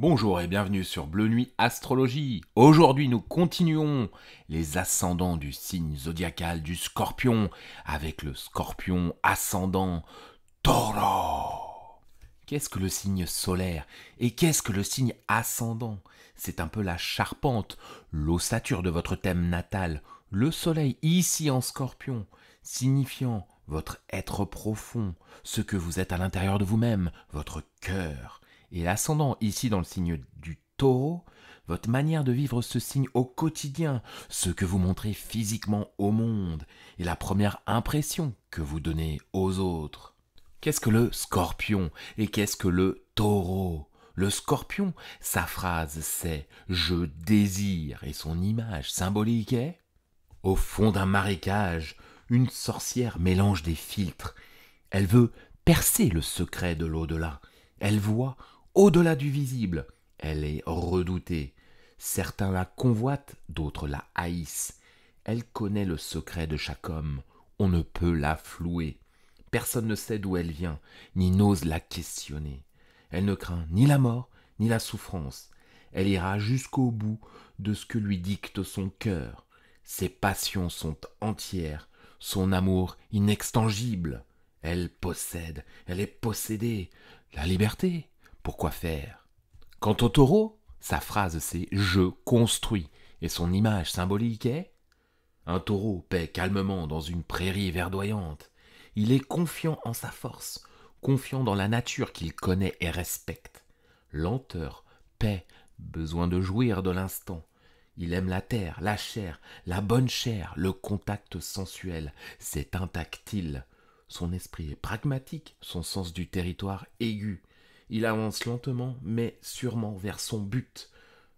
Bonjour et bienvenue sur Bleu Nuit Astrologie. Aujourd'hui, nous continuons les ascendants du signe zodiacal du scorpion avec le scorpion ascendant taureau. Qu'est-ce que le signe solaire et qu'est-ce que le signe ascendant C'est un peu la charpente, l'ossature de votre thème natal, le soleil ici en scorpion, signifiant votre être profond, ce que vous êtes à l'intérieur de vous-même, votre cœur et l'ascendant ici dans le signe du taureau, votre manière de vivre ce signe au quotidien, ce que vous montrez physiquement au monde, et la première impression que vous donnez aux autres. Qu'est-ce que le scorpion et qu'est-ce que le taureau le scorpion, sa phrase c'est Je désire et son image symbolique est Au fond d'un marécage, une sorcière mélange des filtres. Elle veut percer le secret de l'au-delà. Elle voit au-delà du visible. Elle est redoutée. Certains la convoitent, d'autres la haïssent. Elle connaît le secret de chaque homme. On ne peut la flouer. Personne ne sait d'où elle vient, ni n'ose la questionner. Elle ne craint ni la mort, ni la souffrance. Elle ira jusqu'au bout de ce que lui dicte son cœur. Ses passions sont entières, son amour inextangible. Elle possède, elle est possédée. La liberté, pourquoi faire Quant au taureau, sa phrase c'est Je construis et son image symbolique est Un taureau paie calmement dans une prairie verdoyante. Il est confiant en sa force, confiant dans la nature qu'il connaît et respecte. Lenteur, paix, besoin de jouir de l'instant. Il aime la terre, la chair, la bonne chair, le contact sensuel, c'est intactile. Son esprit est pragmatique, son sens du territoire aigu. Il avance lentement, mais sûrement vers son but.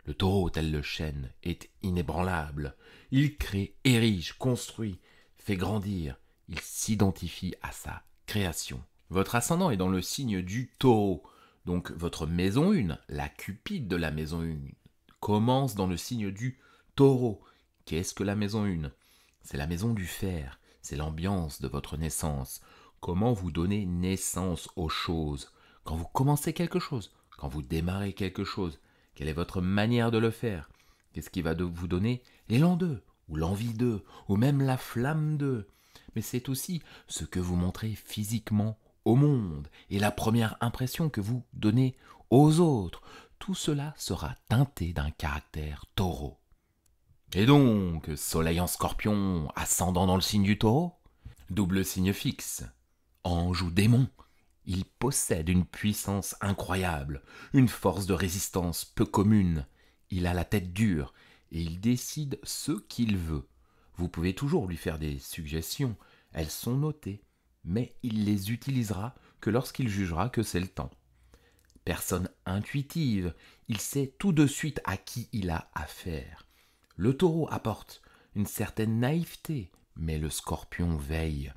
Le taureau, tel le chêne, est inébranlable. Il crée, érige, construit, fait grandir. Il s'identifie à sa création. Votre ascendant est dans le signe du taureau. Donc votre maison une, la cupide de la maison une, commence dans le signe du taureau. Qu'est-ce que la maison une C'est la maison du fer, c'est l'ambiance de votre naissance. Comment vous donner naissance aux choses quand vous commencez quelque chose, quand vous démarrez quelque chose, quelle est votre manière de le faire Qu'est-ce qui va vous donner l'élan d'eux, ou l'envie d'eux, ou même la flamme d'eux Mais c'est aussi ce que vous montrez physiquement au monde et la première impression que vous donnez aux autres. Tout cela sera teinté d'un caractère taureau. Et donc, soleil en scorpion, ascendant dans le signe du taureau Double signe fixe, ange ou démon, il possède une puissance incroyable, une force de résistance peu commune. Il a la tête dure et il décide ce qu'il veut. Vous pouvez toujours lui faire des suggestions, elles sont notées, mais il les utilisera que lorsqu'il jugera que c'est le temps. Personne intuitive, il sait tout de suite à qui il a affaire. Le taureau apporte une certaine naïveté, mais le scorpion veille.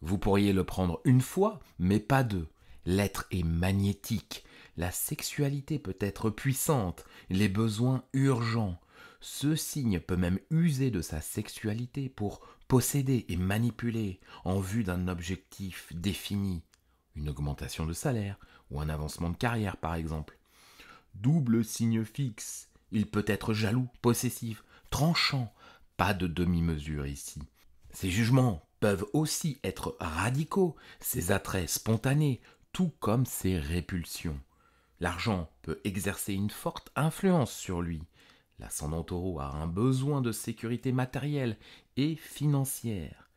Vous pourriez le prendre une fois, mais pas deux. L'être est magnétique, la sexualité peut être puissante, les besoins urgents. Ce signe peut même user de sa sexualité pour posséder et manipuler en vue d'un objectif défini, une augmentation de salaire ou un avancement de carrière par exemple. Double signe fixe, il peut être jaloux, possessif, tranchant, pas de demi-mesure ici. Ces jugements peuvent aussi être radicaux, ses attraits spontanés, tout comme ses répulsions. L'argent peut exercer une forte influence sur lui. L'ascendant taureau a un besoin de sécurité matérielle et financière.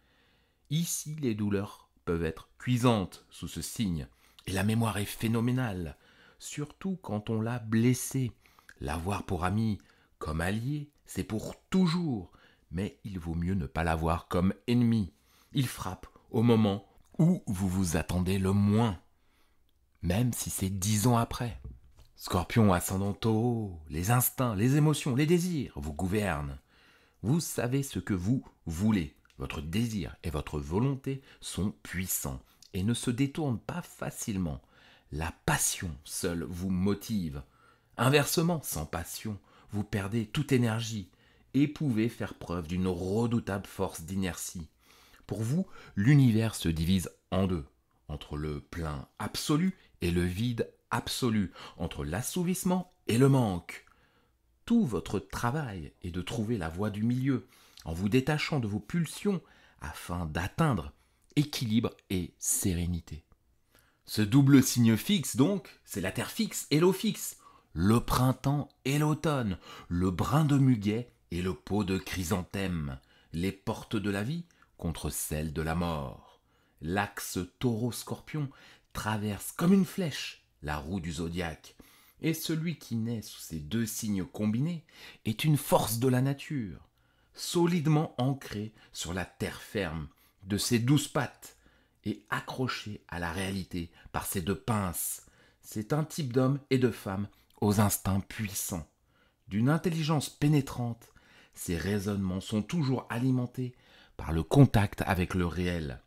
Ici, les douleurs peuvent être cuisantes sous ce signe, et la mémoire est phénoménale, surtout quand on l'a blessé. L'avoir pour ami, comme allié, c'est pour toujours, mais il vaut mieux ne pas l'avoir comme ennemi. Il frappe au moment où vous vous attendez le moins, même si c'est dix ans après. Scorpion ascendant les instincts, les émotions, les désirs vous gouvernent. Vous savez ce que vous voulez. Votre désir et votre volonté sont puissants et ne se détournent pas facilement. La passion seule vous motive. Inversement, sans passion, vous perdez toute énergie et pouvez faire preuve d'une redoutable force d'inertie. Pour vous, l'univers se divise en deux, entre le plein absolu et le vide absolu, entre l'assouvissement et le manque. Tout votre travail est de trouver la voie du milieu, en vous détachant de vos pulsions, afin d'atteindre équilibre et sérénité. Ce double signe fixe, donc, c'est la terre fixe et l'eau fixe, le printemps et l'automne, le brin de muguet et le pot de chrysanthème, les portes de la vie, contre celle de la mort. L'axe taureau-scorpion traverse comme une flèche la roue du zodiaque, et celui qui naît sous ces deux signes combinés est une force de la nature, solidement ancrée sur la terre ferme de ses douze pattes, et accrochée à la réalité par ses deux pinces. C'est un type d'homme et de femme aux instincts puissants, d'une intelligence pénétrante. Ses raisonnements sont toujours alimentés par le contact avec le réel.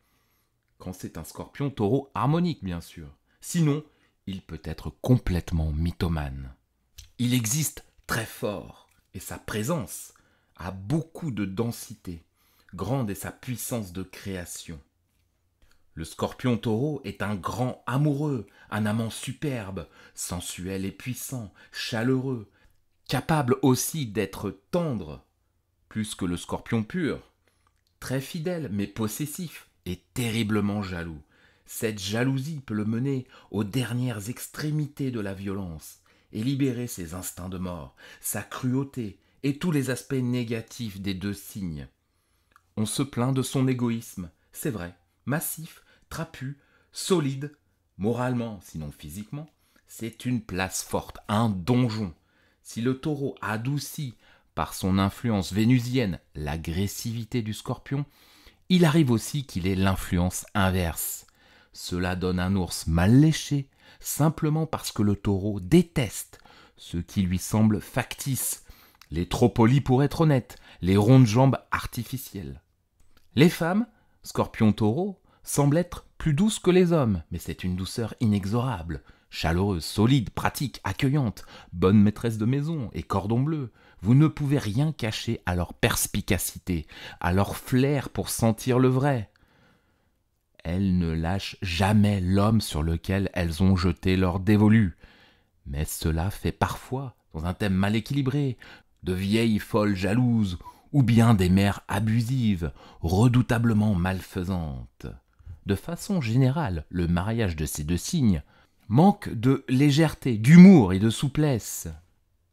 Quand c'est un scorpion taureau harmonique, bien sûr. Sinon, il peut être complètement mythomane. Il existe très fort, et sa présence a beaucoup de densité. Grande est sa puissance de création. Le scorpion taureau est un grand amoureux, un amant superbe, sensuel et puissant, chaleureux, capable aussi d'être tendre, plus que le scorpion pur très fidèle mais possessif et terriblement jaloux. Cette jalousie peut le mener aux dernières extrémités de la violence et libérer ses instincts de mort, sa cruauté et tous les aspects négatifs des deux signes. On se plaint de son égoïsme, c'est vrai, massif, trapu, solide, moralement, sinon physiquement, c'est une place forte, un donjon. Si le taureau adoucit par son influence vénusienne, l'agressivité du scorpion, il arrive aussi qu'il ait l'influence inverse. Cela donne un ours mal léché, simplement parce que le taureau déteste ce qui lui semble factice, les trop polis pour être honnête, les rondes jambes artificielles. Les femmes, scorpion taureau, semblent être plus douces que les hommes, mais c'est une douceur inexorable, Chaleureuse, solide, pratique, accueillante, bonne maîtresse de maison et cordon bleu, vous ne pouvez rien cacher à leur perspicacité, à leur flair pour sentir le vrai. Elles ne lâchent jamais l'homme sur lequel elles ont jeté leur dévolu. Mais cela fait parfois, dans un thème mal équilibré, de vieilles folles jalouses ou bien des mères abusives, redoutablement malfaisantes. De façon générale, le mariage de ces deux signes manque de légèreté, d'humour et de souplesse.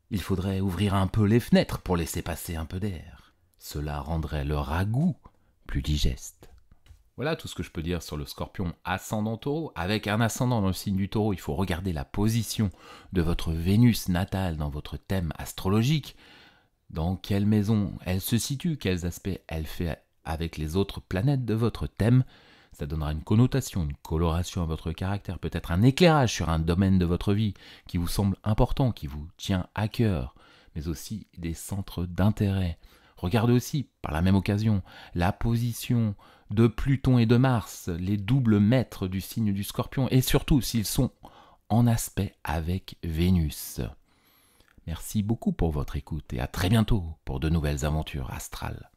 Il faudrait ouvrir un peu les fenêtres pour laisser passer un peu d'air. Cela rendrait le ragoût plus digeste. Voilà tout ce que je peux dire sur le scorpion ascendant taureau. Avec un ascendant dans le signe du taureau, il faut regarder la position de votre Vénus natale dans votre thème astrologique. Dans quelle maison elle se situe, quels aspects elle fait avec les autres planètes de votre thème ça donnera une connotation, une coloration à votre caractère, peut-être un éclairage sur un domaine de votre vie qui vous semble important, qui vous tient à cœur, mais aussi des centres d'intérêt. Regardez aussi, par la même occasion, la position de Pluton et de Mars, les doubles maîtres du signe du scorpion, et surtout s'ils sont en aspect avec Vénus. Merci beaucoup pour votre écoute et à très bientôt pour de nouvelles aventures astrales.